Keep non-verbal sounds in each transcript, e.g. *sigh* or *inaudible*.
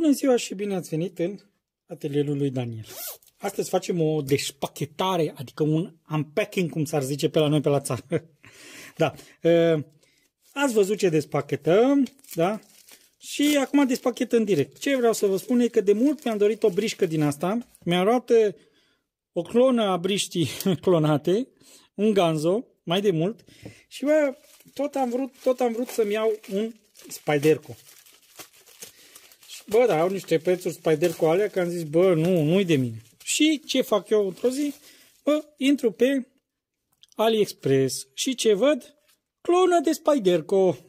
Bună ziua și bine ați venit în atelierul lui Daniel. Astăzi facem o despachetare, adică un unpacking, cum s-ar zice pe la noi pe la țară. *laughs* Da. Ă, ați văzut ce despachetăm, da? Și acum despachetăm direct. Ce vreau să vă spun e că de mult mi-am dorit o brișcă din asta. mi a luat ă, o clonă a briștii *laughs* clonate, un ganzo, mai de mult. Și bă, tot am vrut, tot am vrut să-mi iau un Spiderco. Bă, dar au niște prețuri spider cu alea, că am zis, bă, nu, nu-i de mine. Și ce fac eu într-o zi? Bă, intru pe AliExpress și ce văd? Clonă de Spiderco. *laughs*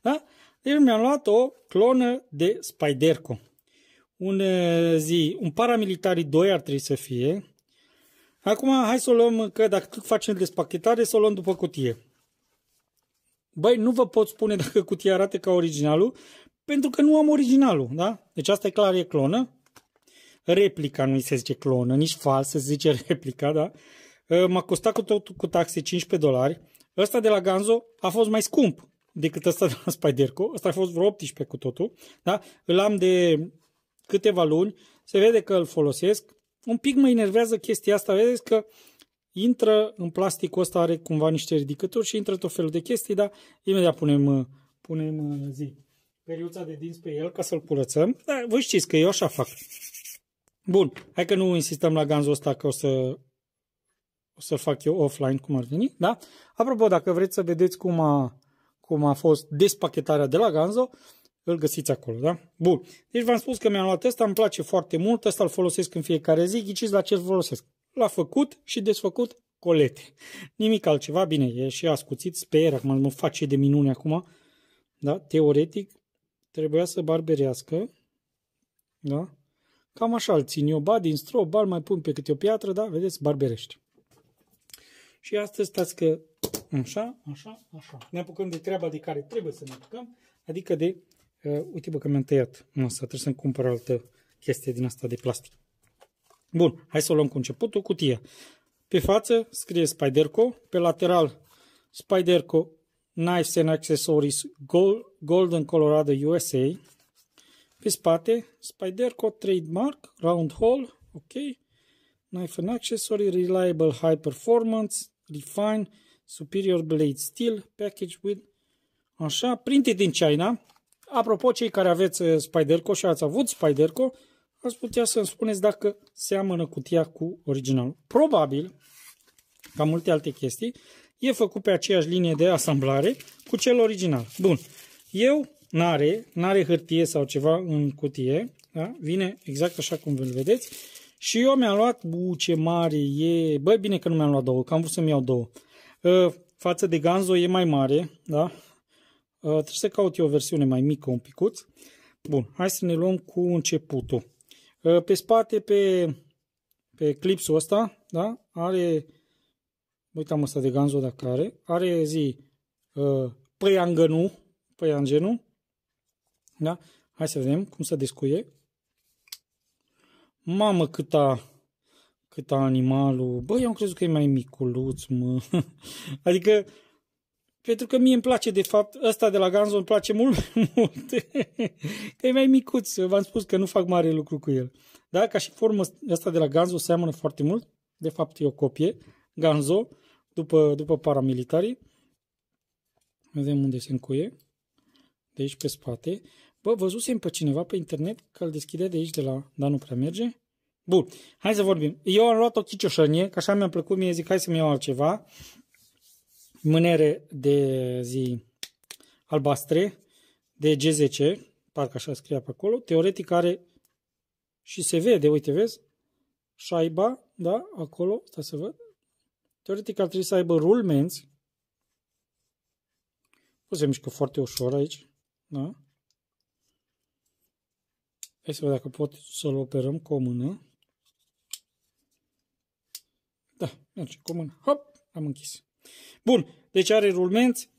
da? Deci mi-am luat o clonă de Spiderco. Un eh, zi, un paramilitari 2 ar trebui să fie. Acum hai să o luăm, că dacă facem despachetare, să o luăm după cutie. Băi, nu vă pot spune *laughs* dacă cutia arată ca originalul, pentru că nu am originalul, da? Deci asta e clar, e clonă. Replica nu-i se zice clonă, nici falsă, se zice *laughs* replica, da? Ă, m-a costat cu tot cu taxe 15 dolari. Ăsta de la Ganzo a fost mai scump decât ăsta de la Spiderco. Ăsta a fost vreo 18 cu totul, da? Îl am de câteva luni, se vede că îl folosesc. Un pic mă enervează chestia asta, vedeți că intră în plasticul ăsta, are cumva niște ridicături și intră tot felul de chestii, dar imediat punem, punem ă, zi periuța de dinți pe el ca să-l curățăm. Dar voi știți că eu așa fac. Bun, hai că nu insistăm la ganzul ăsta că o să o să fac eu offline cum ar veni, da? Apropo, dacă vreți să vedeți cum a, cum a fost despachetarea de la Ganzo, îl găsiți acolo, da? Bun. Deci v-am spus că mi-am luat ăsta, îmi place foarte mult, ăsta îl folosesc în fiecare zi, ghiciți la ce îl folosesc. L-a făcut și desfăcut colete. Nimic altceva, bine, e și ascuțit, sper, acum mă face de minune acum, da? Teoretic, Trebuia să barberească. Da? Cam așa îl țin eu. Ba din strop, ba mai pun pe câte o piatră, da? Vedeți, barberește. Și astăzi stați că așa, așa, așa. Ne apucăm de treaba de care trebuie să ne apucăm, adică de, uh, uite bă că mi-am tăiat asta, trebuie să-mi cumpăr altă chestie din asta de plastic. Bun, hai să o luăm cu începutul, cutia. Pe față scrie Spiderco, pe lateral Spiderco Knives and Accessories Gold, Golden Colorado USA. Pe spate, Spyderco Trademark, Round Hole, ok. Knife and Accessory, Reliable High Performance, Refine, Superior Blade Steel, Package with, așa, printed din China. Apropo, cei care aveți uh, Spyderco și ați avut Spyderco, ați putea să-mi spuneți dacă seamănă cutia cu originalul. Probabil, ca multe alte chestii, e făcut pe aceeași linie de asamblare cu cel original. Bun, eu n-are, n-are hârtie sau ceva în cutie, da? vine exact așa cum îl vedeți. Și eu mi-am luat, bu, ce mare e, băi, bine că nu mi-am luat două, că am vrut să-mi iau două. Uh, față de Ganzo e mai mare, da? Uh, trebuie să caut eu o versiune mai mică, un picuț. Bun, hai să ne luăm cu începutul. Uh, pe spate, pe, pe clipsul ăsta, da? Are uitam ăsta de Ganzo dacă are, are zi uh, păiangănu, păiangenu, da? Hai să vedem cum se descuie. Mamă cât a, cât a animalul, bă, eu am crezut că e mai miculuț, mă. *laughs* Adică, pentru că mie îmi place, de fapt, ăsta de la Ganzo îmi place mult *laughs* mai mult. că e mai micuț, v-am spus că nu fac mare lucru cu el. Da, ca și formă, ăsta de la Ganzo seamănă foarte mult. De fapt, e o copie. Ganzo după, după paramilitarii. Vedem unde se încuie. De aici pe spate. Bă, văzusem pe cineva pe internet că îl deschide de aici de la... Dar nu prea merge. Bun, hai să vorbim. Eu am luat o chicioșănie, că așa mi-a plăcut mie, zic hai să-mi iau altceva. Mânere de zi albastre, de G10, parcă așa scria pe acolo. Teoretic are și se vede, uite, vezi? Șaiba, da, acolo, stai să văd, Teoretic ar trebui să aibă rulmenți. O se mișcă foarte ușor aici. Da? Hai să văd dacă pot să-l operăm cu o mână. Da, merge cu o mână. Hop, am închis. Bun, deci are rulmenți.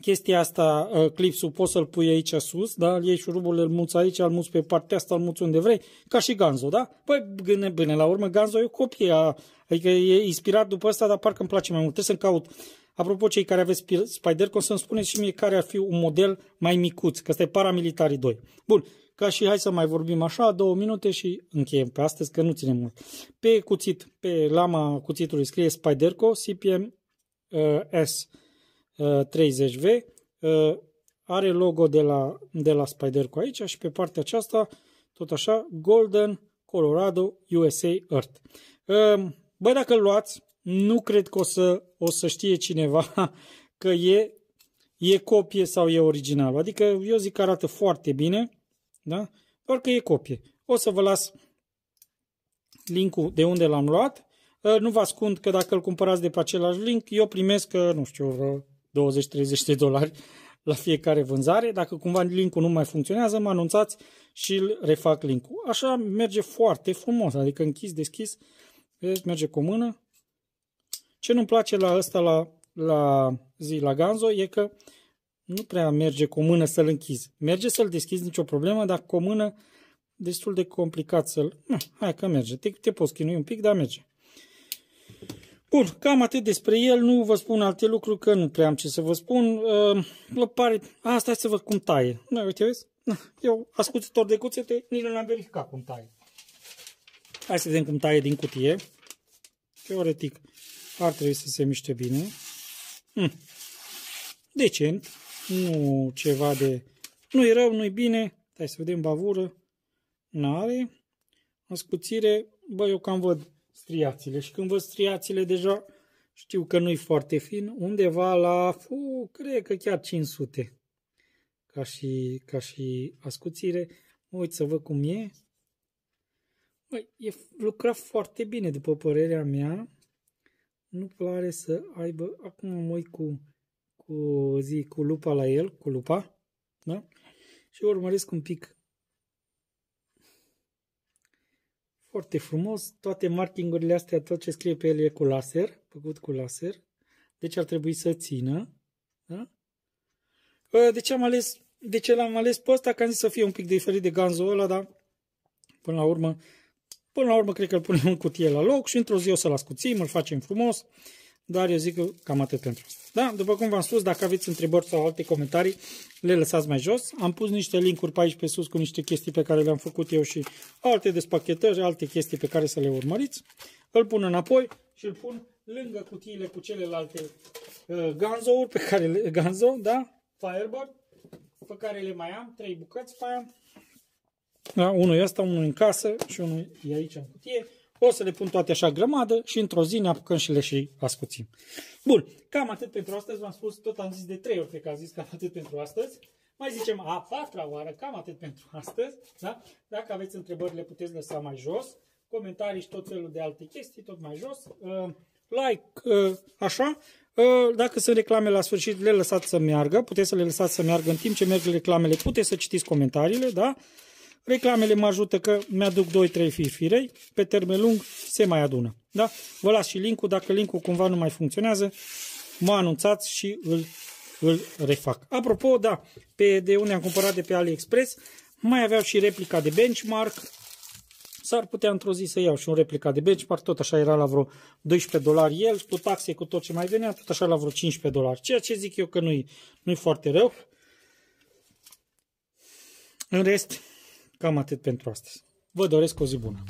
Chestia asta, uh, clipsul, poți să-l pui aici sus, da? Îl iei șurubul, îl muți aici, îl muți pe partea asta, îl muți unde vrei, ca și ganzo, da? Păi, gâne, bine la urmă, ganzo e o copie a Adică e inspirat după asta, dar parcă îmi place mai mult. Trebuie să-mi caut. Apropo, cei care aveți Spider-Con, să-mi spuneți și mie care ar fi un model mai micuț, că ăsta e Paramilitarii 2. Bun, ca și hai să mai vorbim așa, două minute și încheiem pe astăzi, că nu ținem mult. Pe cuțit, pe lama cuțitului scrie Spiderco CPM uh, S30V, uh, uh, are logo de la, de la Spiderco aici și pe partea aceasta, tot așa, Golden Colorado USA Earth. Uh, Băi, dacă îl luați, nu cred că o să, o să știe cineva *laughs* că e, e copie sau e original. Adică eu zic că arată foarte bine, da? doar că e copie. O să vă las linkul de unde l-am luat. Uh, nu vă ascund că dacă îl cumpărați de pe același link, eu primesc, uh, nu știu, 20-30 de dolari la fiecare vânzare. Dacă cumva linkul nu mai funcționează, mă anunțați și îl refac linkul. Așa merge foarte frumos, adică închis, deschis, Vezi, merge cu mână. Ce nu-mi place la ăsta, la, la zi, la Ganzo, e că nu prea merge cu mână să-l închizi. Merge să-l deschizi, nicio problemă, dar cu o mână destul de complicat să-l... Hai că merge, te, te poți chinui un pic, dar merge. Bun, cam atât despre el, nu vă spun alte lucruri, că nu prea am ce să vă spun. Vă uh, pare... Asta e să văd cum taie. Nu, uite, vezi? Eu, ascultător de cuțete, nici nu l-am verificat cum taie. Hai să vedem cum taie din cutie. Teoretic ar trebui să se miște bine. Hm. Decent. Nu ceva de... nu e rău, nu e bine. Hai să vedem bavură. N-are. Ascuțire. Bă, eu cam văd striațiile. Și când văd striațiile deja știu că nu-i foarte fin. Undeva la... Fu, cred că chiar 500. Ca și, ca și ascuțire. Uit să văd cum e. Băi, e lucrat foarte bine, după părerea mea. Nu pare să aibă... Acum mă uit cu, cu, zi, cu lupa la el, cu lupa, da? Și urmăresc un pic. Foarte frumos. Toate markingurile astea, tot ce scrie pe el e cu laser, făcut cu laser. Deci ar trebui să țină. Da? De ce am ales... De ce l-am ales pe ăsta? Că am zis să fie un pic diferit de ganzul ăla, dar până la urmă Până la urmă, cred că îl punem în cutie la loc și într-o zi o să-l ascuțim, îl facem frumos, dar eu zic că cam atât pentru asta. Da, după cum v-am spus, dacă aveți întrebări sau alte comentarii, le lăsați mai jos. Am pus niște linkuri pe aici pe sus cu niște chestii pe care le-am făcut eu și alte despachetări, alte chestii pe care să le urmăriți. Îl pun înapoi și îl pun lângă cutiile cu celelalte uh, ganzouri pe care le, *laughs* ganzo, da, Firebird, pe care le mai am, trei bucăți pe aia. Da? Unul e ăsta, unul în casă și unul e aici în cutie. O să le pun toate așa grămadă și într-o zi ne apucăm și le și ascuțim. Bun, cam atât pentru astăzi. V-am spus, tot am zis de trei ori, cred că am zis cam atât pentru astăzi. Mai zicem a patra oară, cam atât pentru astăzi. Da? Dacă aveți întrebări, le puteți lăsa mai jos. Comentarii și tot felul de alte chestii, tot mai jos. Uh, like, uh, așa. Uh, dacă sunt reclame la sfârșit, le lăsați să meargă. Puteți să le lăsați să meargă în timp ce merg reclamele. Puteți să citiți comentariile, da? Reclamele mă ajută că mi-aduc 2-3 firfirei, pe termen lung se mai adună. Da? Vă las și linkul, dacă linkul cumva nu mai funcționează, mă anunțați și îl, îl refac. Apropo, da, pe, de unde am cumpărat de pe AliExpress, mai aveau și replica de benchmark, s-ar putea într-o zi să iau și un replica de benchmark, tot așa era la vreo 12 dolari el, cu taxe, cu tot ce mai venea, tot așa la vreo 15 dolari, ceea ce zic eu că nu-i nu foarte rău. În rest, Cam atât pentru astăzi. Vă doresc o zi bună!